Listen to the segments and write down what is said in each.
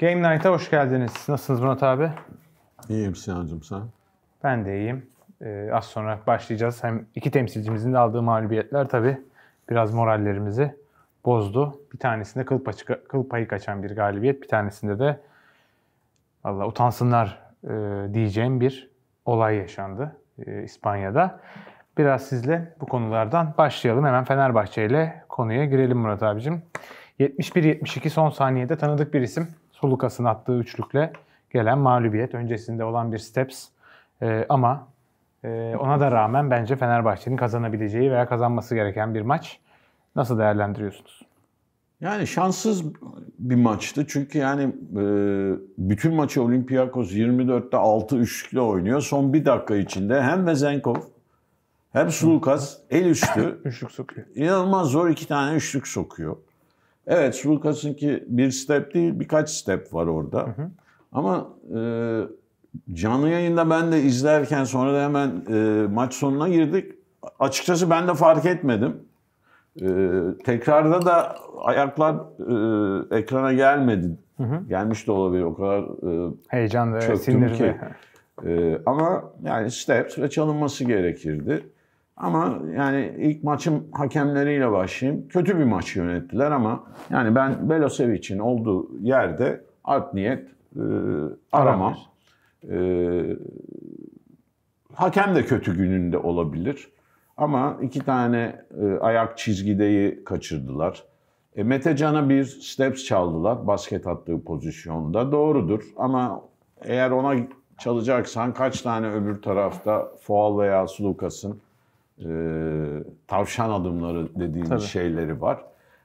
Game Night'a hoş geldiniz. Nasılsınız Murat abi? İyiyim Sinancığım sen? Ben de iyiyim. Ee, az sonra başlayacağız. Hem iki temsilcimizin de aldığı mağlubiyetler tabii biraz morallerimizi bozdu. Bir tanesinde kıl, paçı, kıl payı kaçan bir galibiyet. Bir tanesinde de valla utansınlar e, diyeceğim bir olay yaşandı e, İspanya'da. Biraz sizle bu konulardan başlayalım. Hemen Fenerbahçe ile konuya girelim Murat abicim. 71-72 son saniyede tanıdık bir isim. Sulukas'ın attığı üçlükle gelen mağlubiyet. Öncesinde olan bir Steps e, ama e, ona da rağmen bence Fenerbahçe'nin kazanabileceği veya kazanması gereken bir maç. Nasıl değerlendiriyorsunuz? Yani şanssız bir maçtı. Çünkü yani e, bütün maçı Olympiakos 24'te 6 üçlükle oynuyor. Son bir dakika içinde hem Vezenkov hem Sulukas el üstü. Üçlük sokuyor. İnanılmaz zor iki tane üçlük sokuyor. Evet Sulukas'ın ki bir step değil birkaç step var orada. Hı hı. Ama e, canlı yayında ben de izlerken sonra da hemen e, maç sonuna girdik. Açıkçası ben de fark etmedim. E, tekrarda da ayaklar e, ekrana gelmedi. Hı hı. Gelmiş de olabilir o kadar e, heyecan ve sinirli. Ki. e, ama yani step ve çalınması gerekirdi. Ama yani ilk maçım hakemleriyle başlayayım. Kötü bir maç yönettiler ama yani ben Belosevic'in olduğu yerde art niyet e, aramam. E, hakem de kötü gününde olabilir. Ama iki tane e, ayak çizgideyi kaçırdılar. E, Mete Can'a bir steps çaldılar basket attığı pozisyonda. Doğrudur ama eğer ona çalacaksan kaç tane öbür tarafta Fual veya Sulukas'ın e, tavşan adımları dediğimiz Tabii. şeyleri var.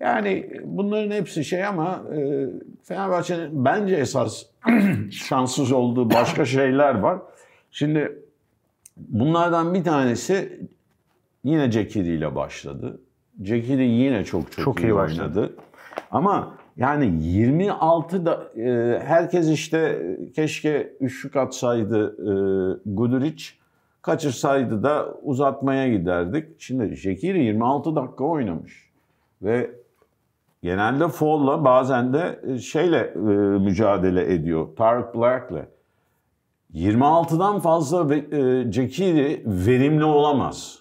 Yani bunların hepsi şey ama e, Fenerbahçe'nin bence esas şanssız olduğu başka şeyler var. Şimdi bunlardan bir tanesi yine Cekiri ile başladı. Cekiri yine çok çok, çok iyi, iyi başladı. Ama yani 26 da e, herkes işte keşke üçlük atsaydı e, Guduric Kaçırsaydı da uzatmaya giderdik. Şimdi Şekiri 26 dakika oynamış. Ve genelde folla bazen de e, şeyle e, mücadele ediyor. Tarık Black'le. 26'dan fazla ve, e, verimli olamaz.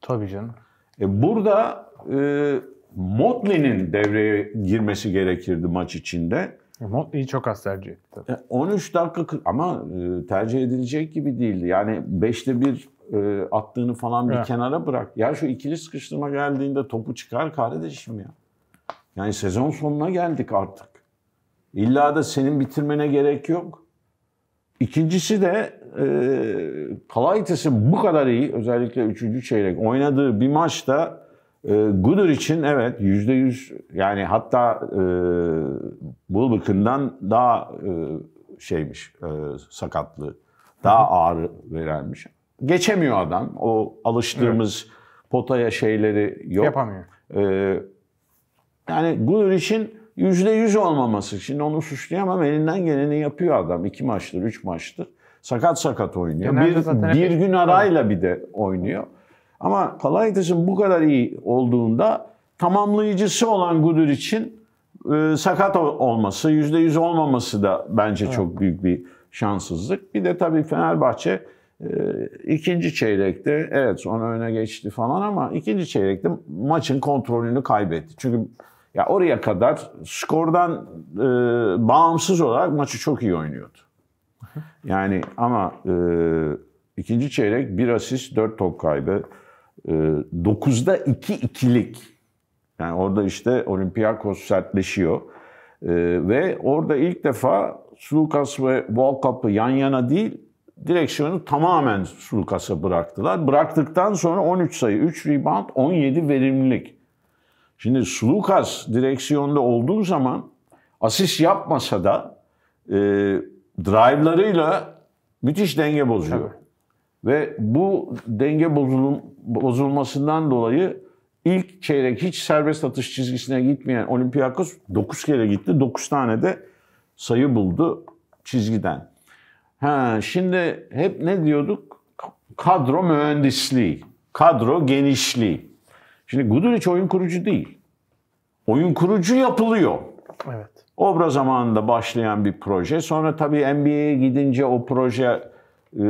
Tabii canım. E, burada e, Motley'nin devreye girmesi gerekirdi maç içinde. Motley'i çok az tercih etti. 13 e, dakika ama e, tercih edilecek gibi değildi. Yani 5'te 1 e, attığını falan bir evet. kenara bırak. Ya şu ikili sıkıştırma geldiğinde topu çıkar kardeşim ya. Yani sezon sonuna geldik artık. İlla da senin bitirmene gerek yok. İkincisi de e, Kalaitis'in bu kadar iyi özellikle 3. çeyrek oynadığı bir maçta e, ee, Gudur için evet yüzde yüz yani hatta e, Bulbık'ından daha e, şeymiş e, sakatlığı. Daha ağır verilmiş Geçemiyor adam. O alıştığımız evet. potaya şeyleri yok. Yapamıyor. E, yani Gudur için yüzde yüz olmaması. Şimdi onu suçlayamam. Elinden geleni yapıyor adam. iki maçtır, üç maçtır. Sakat sakat oynuyor. Genelde bir, bir gün arayla bir de oynuyor. Ama Palaitis'in bu kadar iyi olduğunda tamamlayıcısı olan Gudur için e, sakat olması, %100 olmaması da bence evet. çok büyük bir şanssızlık. Bir de tabii Fenerbahçe e, ikinci çeyrekte evet sonra öne geçti falan ama ikinci çeyrekte maçın kontrolünü kaybetti. Çünkü ya oraya kadar skordan e, bağımsız olarak maçı çok iyi oynuyordu. Yani ama e, ikinci çeyrek bir asist, dört top kaybı. 9'da ee, 2 ikilik. Yani orada işte Olympiakos sertleşiyor. Ee, ve orada ilk defa Sulukas ve Volkap'ı yan yana değil, direksiyonu tamamen Sulukas'a bıraktılar. Bıraktıktan sonra 13 sayı, 3 rebound, 17 verimlilik. Şimdi Sulukas direksiyonda olduğu zaman asist yapmasa da e, drive'larıyla müthiş denge bozuyor. Tabii. Ve bu denge bozulum, bozulmasından dolayı ilk çeyrek hiç serbest atış çizgisine gitmeyen Olympiakos 9 kere gitti. 9 tane de sayı buldu çizgiden. Ha, şimdi hep ne diyorduk? Kadro mühendisliği, kadro genişliği. Şimdi Guduric oyun kurucu değil. Oyun kurucu yapılıyor. Evet. Obra zamanında başlayan bir proje. Sonra tabii NBA'ye gidince o proje e,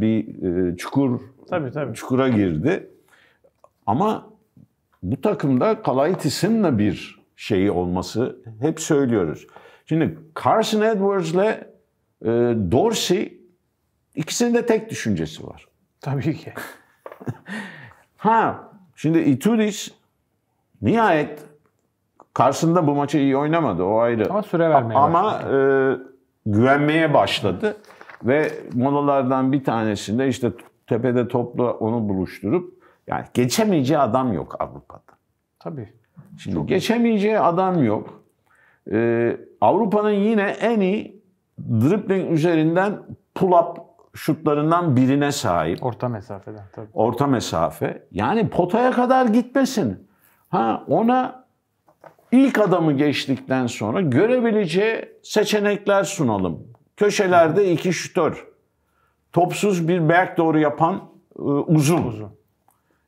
bir e, çukur tabii, tabii. çukura girdi. Ama bu takımda Kalaitis'in bir şeyi olması hep söylüyoruz. Şimdi Carson Edwards ile e, Dorsey ikisinin de tek düşüncesi var. Tabii ki. ha şimdi Itudis nihayet karşısında bu maçı iyi oynamadı o ayrı. Ama süre vermeye Ama başladı. e, güvenmeye başladı. Ve molalardan bir tanesinde işte tepede topla onu buluşturup yani geçemeyeceği adam yok Avrupa'da. Tabii. Şimdi Çok geçemeyeceği iyi. adam yok. Ee, Avrupa'nın yine en iyi dribbling üzerinden pull-up şutlarından birine sahip. Orta mesafeden tabii. Orta mesafe. Yani potaya kadar gitmesin. Ha ona ilk adamı geçtikten sonra görebileceği seçenekler sunalım Köşelerde iki şütör. Topsuz bir berk doğru yapan e, uzun. uzun.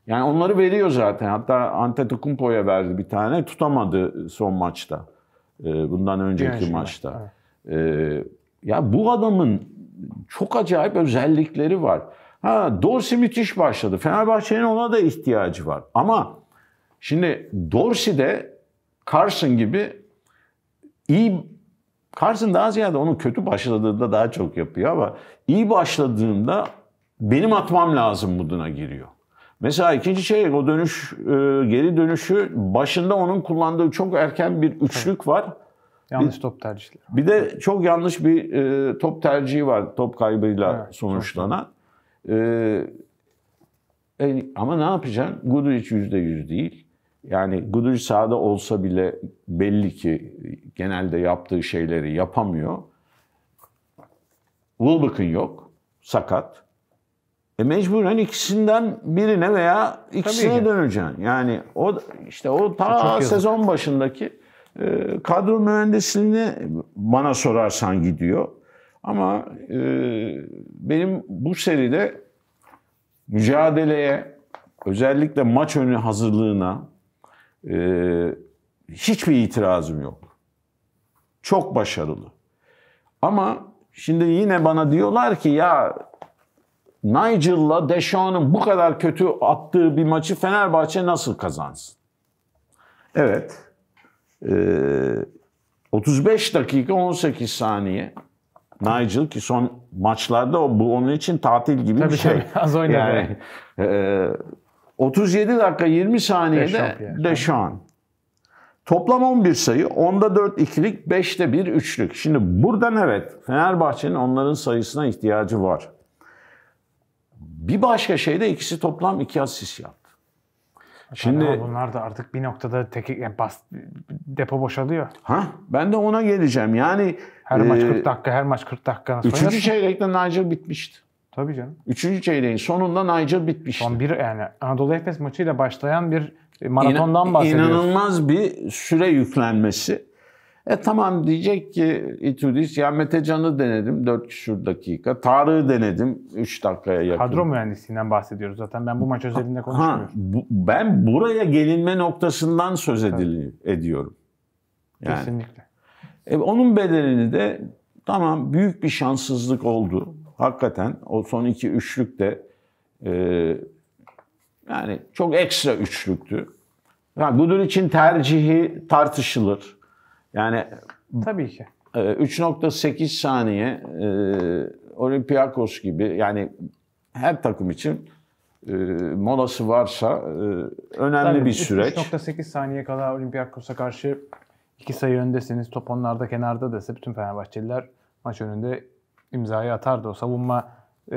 Yani onları veriyor zaten. Hatta Antetokounmpo'ya verdi bir tane. Tutamadı son maçta. E, bundan önceki yani maçta. Evet. E, ya bu adamın çok acayip özellikleri var. Ha Dorsi müthiş başladı. Fenerbahçe'nin ona da ihtiyacı var. Ama şimdi Dorsi de Carson gibi iyi Carson daha ziyade onu kötü başladığında daha çok yapıyor ama iyi başladığında benim atmam lazım moduna giriyor. Mesela ikinci şey o dönüş e, geri dönüşü başında onun kullandığı çok erken bir üçlük var. Yanlış bir, top tercihleri. Bir de çok yanlış bir e, top tercihi var top kaybıyla evet, sonuçlanan. E, e, ama ne yapacaksın? Goodrich %100 değil. Yani Guduj sahada olsa bile belli ki genelde yaptığı şeyleri yapamıyor. Wilbekin yok, sakat. E mecburen ikisinden birine veya ikisine döneceksin. Yani o işte o ta sezon yazık. başındaki e, kadro mühendisliğini bana sorarsan gidiyor. Ama e, benim bu seride mücadeleye, özellikle maç önü hazırlığına, ee, hiçbir itirazım yok. Çok başarılı. Ama şimdi yine bana diyorlar ki ya Nigel'la Deşan'ın bu kadar kötü attığı bir maçı Fenerbahçe nasıl kazansın? Evet. Ee, 35 dakika 18 saniye Nigel ki son maçlarda bu onun için tatil gibi Tabii bir şey. Tabii az oynadı. Yani, e, 37 dakika 20 saniyede Deşan. Toplam 11 sayı, 10'da 4 ikilik, 5'te 1 üçlük. Şimdi buradan evet Fenerbahçe'nin onların sayısına ihtiyacı var. Bir başka şey de ikisi toplam 2 asist yaptı. Şimdi Ama bunlar da artık bir noktada tek, yani bas, depo boşalıyor. Ha, ben de ona geleceğim. Yani her e, maç 40 dakika, her maç 40 dakika. Üçüncü çeyrekte Nigel bitmişti. Tabii canım. Üçüncü çeyreğin sonunda Nigel bitmiş. Son bir yani Anadolu Efes maçıyla başlayan bir e, maratondan bahsediyoruz. İnanılmaz bir süre yüklenmesi. E tamam diyecek ki İtudis ya Mete Can'ı denedim 4 küsur dakika. Tarık'ı denedim 3 dakikaya yakın. Kadro mühendisliğinden bahsediyoruz zaten. Ben bu maç özelinde konuşmuyorum. Ha, bu, ben buraya gelinme noktasından söz edil, ediyorum. Yani. Kesinlikle. E, onun bedelini de tamam büyük bir şanssızlık oldu hakikaten o son iki üçlük de e, yani çok ekstra üçlüktü. Yani Gudur için tercihi tartışılır. Yani tabii ki. 3.8 e, saniye e, Olympiakos gibi yani her takım için e, molası varsa e, önemli Tabii, bir süreç. 3.8 saniye kadar Olympiakos'a karşı iki sayı öndesiniz. Top onlarda kenarda dese bütün Fenerbahçeliler maç önünde imzayı atardı. O savunma e,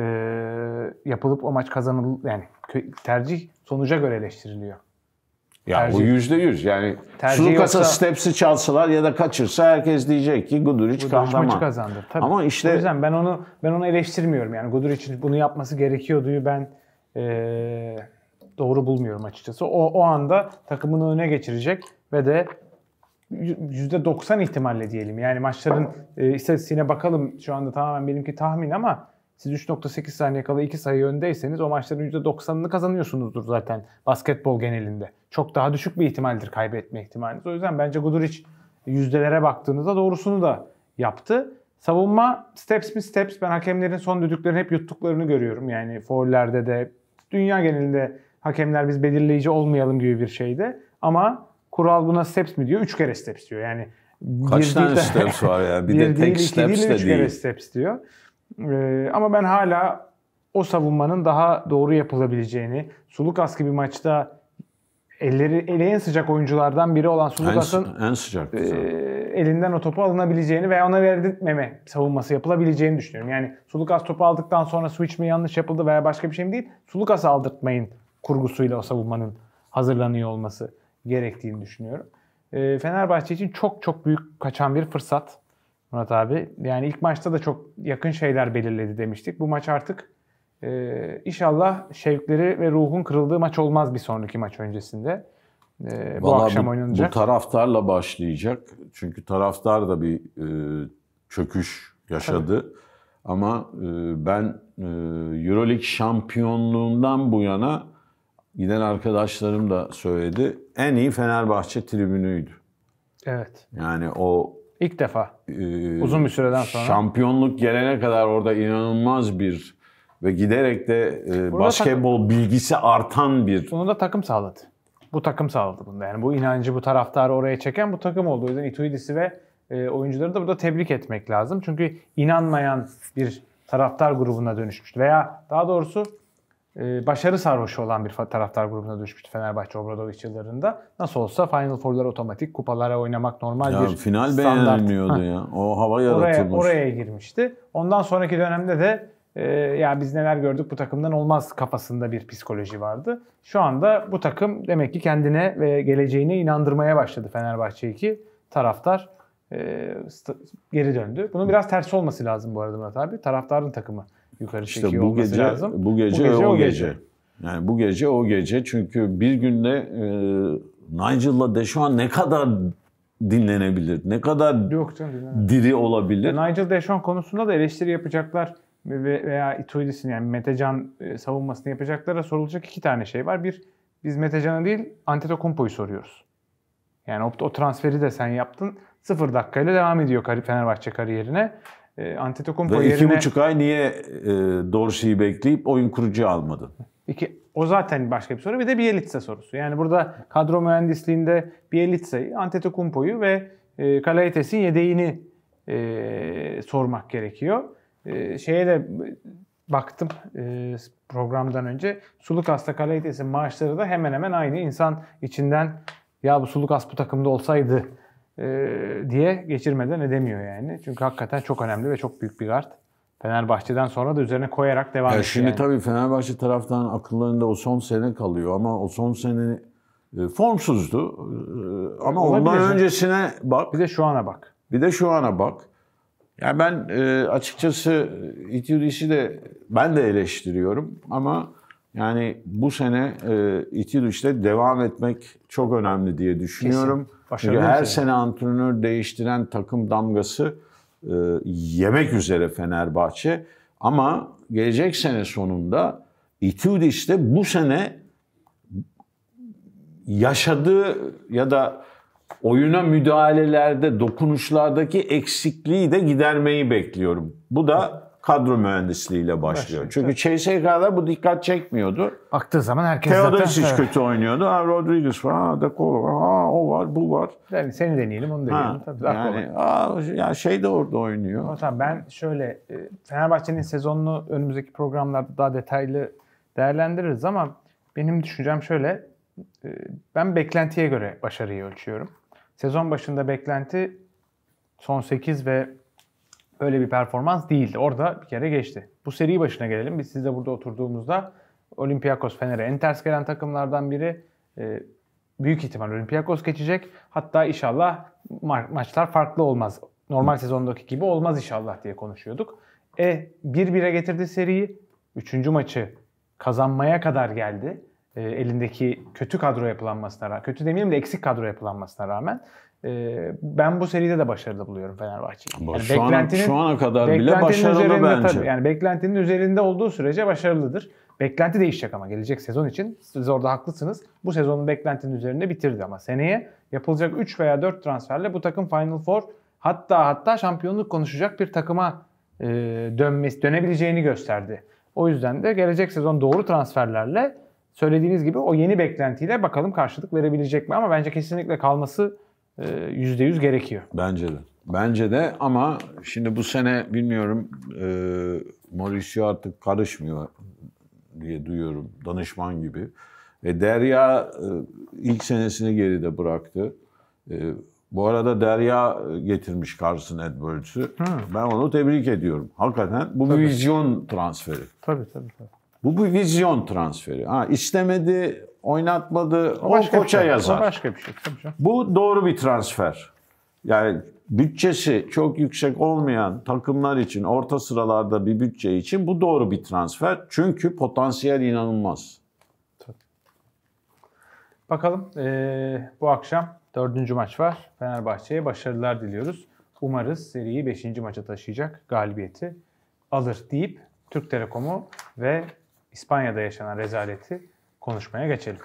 yapılıp o maç kazanıl yani tercih sonuca göre eleştiriliyor. Ya tercih. bu yüzde yüz yani tercih sulu stepsi çalsalar ya da kaçırsa herkes diyecek ki Guduric kahraman. kazandı. Tabii. Ama işte o yüzden ben onu ben onu eleştirmiyorum yani Guduric'in bunu yapması gerekiyorduyu ben e, doğru bulmuyorum açıkçası. O o anda takımını öne geçirecek ve de %90 ihtimalle diyelim. Yani maçların e, istatistiğine bakalım. Şu anda tamamen benimki tahmin ama siz 3.8 saniye kala 2 sayı öndeyseniz o maçların %90'ını kazanıyorsunuzdur zaten basketbol genelinde. Çok daha düşük bir ihtimaldir kaybetme ihtimaliniz. O yüzden bence Guduric yüzdelere baktığınızda doğrusunu da yaptı. Savunma steps mi steps. Ben hakemlerin son düdüklerini hep yuttuklarını görüyorum. Yani faullerde de dünya genelinde hakemler biz belirleyici olmayalım gibi bir şeyde. Ama Kural buna steps mi diyor? Üç kere steps diyor. Yani Kaç tane de, steps var ya? Bir, bir de tek değil, steps değil, de üç değil. kere steps diyor. Ee, ama ben hala o savunmanın daha doğru yapılabileceğini, Sulukas gibi maçta elleri ele en sıcak oyunculardan biri olan Sulukas'ın en, en sıcak e, elinden o topu alınabileceğini ve ona verdirtmeme savunması yapılabileceğini düşünüyorum. Yani Sulukas topu aldıktan sonra switch mi yanlış yapıldı veya başka bir şey mi değil, Sulukas aldırtmayın kurgusuyla o savunmanın hazırlanıyor olması gerektiğini düşünüyorum. E, Fenerbahçe için çok çok büyük kaçan bir fırsat Murat abi. Yani ilk maçta da çok yakın şeyler belirledi demiştik. Bu maç artık e, inşallah şevkleri ve ruhun kırıldığı maç olmaz bir sonraki maç öncesinde. E, bu Vallahi akşam bu, oynanacak. Bu taraftarla başlayacak. Çünkü taraftar da bir e, çöküş yaşadı. Tabii. Ama e, ben e, Euroleague şampiyonluğundan bu yana giden arkadaşlarım da söyledi. En iyi Fenerbahçe tribünüydü. Evet. Yani o ilk defa e, uzun bir süreden sonra şampiyonluk gelene kadar orada inanılmaz bir ve giderek de e, basketbol takım, bilgisi artan bir. Bunu da takım sağladı. Bu takım sağladı bunu Yani bu inancı, bu taraftarı oraya çeken bu takım oldu. O yüzden Ituidis'i ve e, oyuncuları da burada tebrik etmek lazım. Çünkü inanmayan bir taraftar grubuna dönüşmüştü. Veya daha doğrusu ee, başarı sarhoşu olan bir taraftar grubuna düşmüştü Fenerbahçe Obradoviç yıllarında. Nasıl olsa Final Four'lar otomatik, kupalara oynamak normal ya, bir final standart. beğenilmiyordu ya. O hava yaratılmış. Oraya, oraya girmişti. Ondan sonraki dönemde de e, ya biz neler gördük bu takımdan olmaz kafasında bir psikoloji vardı. Şu anda bu takım demek ki kendine ve geleceğine inandırmaya başladı Fenerbahçe'yi ki taraftar e, geri döndü. Bunun biraz tersi olması lazım bu arada Murat abi. Taraftarın takımı yukarı çekiyor işte bu gece, lazım. Bu gece, bu gece o, o gece. gece. Yani bu gece o gece çünkü bir günde e, Nigel'la Deşuan ne kadar dinlenebilir, ne kadar Yok, canım, diri olabilir. Nigel Deşuan konusunda da eleştiri yapacaklar veya Itoidis'in yani Metecan e, savunmasını yapacaklara sorulacak iki tane şey var. Bir, biz Metecan'a değil Antetokounmpo'yu soruyoruz. Yani o, o transferi de sen yaptın. Sıfır dakikayla devam ediyor Fenerbahçe kariyerine. E, Antetokounmpo Ve yerine... iki buçuk ay niye e, Dorsey'i bekleyip oyun kurucu almadı? İki, o zaten başka bir soru. Bir de Bielitsa sorusu. Yani burada kadro mühendisliğinde Bielitsa'yı, Antetokounmpo'yu ve e, Kalayetes'in yedeğini e, sormak gerekiyor. E, şeye de baktım e, programdan önce. Suluk As'ta Kalayetes'in maaşları da hemen hemen aynı. İnsan içinden ya bu Sulukas bu takımda olsaydı e, diye geçirmeden edemiyor yani. Çünkü hakikaten çok önemli ve çok büyük bir kart. Fenerbahçe'den sonra da üzerine koyarak devam ediyor. Şimdi yani. tabii Fenerbahçe taraftan akıllarında o son sene kalıyor ama o son sene e, formsuzdu. E, ama Olabilir. ondan öncesine bak. Bir de şu ana bak. Bir de şu ana bak. Yani ben açıkçası İTÜDİS'i de ben de eleştiriyorum ama yani bu sene e, İTÜ'de devam etmek çok önemli diye düşünüyorum. Çünkü her yani. sene antrenör değiştiren takım damgası e, yemek üzere Fenerbahçe. Ama gelecek sene sonunda İTÜ'de bu sene yaşadığı ya da oyuna müdahalelerde, dokunuşlardaki eksikliği de gidermeyi bekliyorum. Bu da kadro mühendisliğiyle başlıyor. Başka, Çünkü CSK'da bu dikkat çekmiyordu. Baktığı zaman herkes Teodosic zaten... kötü oynuyordu. Ha, Rodriguez var, ha, De Colo var, ha, o var, bu var. Yani seni deneyelim, onu deneyelim. Ha, Tabii, yani, aa, yani şey de orada oynuyor. Tamam, ben şöyle, e, Fenerbahçe'nin sezonunu önümüzdeki programlarda daha detaylı değerlendiririz ama benim düşüncem şöyle, e, ben beklentiye göre başarıyı ölçüyorum. Sezon başında beklenti son 8 ve öyle bir performans değildi. Orada bir kere geçti. Bu seri başına gelelim. Biz sizle burada oturduğumuzda Olympiakos Fener'e en ters gelen takımlardan biri. E, büyük ihtimal Olympiakos geçecek. Hatta inşallah ma- maçlar farklı olmaz. Normal sezondaki gibi olmaz inşallah diye konuşuyorduk. E 1-1'e getirdi seriyi. Üçüncü maçı kazanmaya kadar geldi. E, elindeki kötü kadro yapılanmasına rağmen, kötü demeyelim de eksik kadro yapılanmasına rağmen ee, ben bu seride de başarılı buluyorum Fenerbahçe'yi. Yani şu, şu ana kadar bile başarılı üzerinde, bence. Tabii, yani beklentinin üzerinde olduğu sürece başarılıdır. Beklenti değişecek ama gelecek sezon için. Siz orada haklısınız. Bu sezonun beklentinin üzerinde bitirdi ama seneye yapılacak 3 veya 4 transferle bu takım Final Four hatta hatta şampiyonluk konuşacak bir takıma e, dönmesi, dönebileceğini gösterdi. O yüzden de gelecek sezon doğru transferlerle söylediğiniz gibi o yeni beklentiyle bakalım karşılık verebilecek mi ama bence kesinlikle kalması %100 ee, gerekiyor. Bence de. Bence de ama şimdi bu sene bilmiyorum e, Mauricio artık karışmıyor diye duyuyorum danışman gibi. E, Derya e, ilk senesini geride bıraktı. E, bu arada Derya e, getirmiş Carson Edwards'ı. Ben onu tebrik ediyorum. Hakikaten bu tabii. vizyon transferi. Tabii tabii. tabii. Bu bir vizyon transferi. Ha, istemedi, oynatmadı, o, o koça şey, yazar. O başka bir şey. Bu doğru bir transfer. Yani bütçesi çok yüksek olmayan takımlar için, orta sıralarda bir bütçe için bu doğru bir transfer. Çünkü potansiyel inanılmaz. Bakalım ee, bu akşam dördüncü maç var. Fenerbahçe'ye başarılar diliyoruz. Umarız seriyi beşinci maça taşıyacak galibiyeti alır deyip Türk Telekom'u ve İspanya'da yaşanan rezaleti konuşmaya geçelim.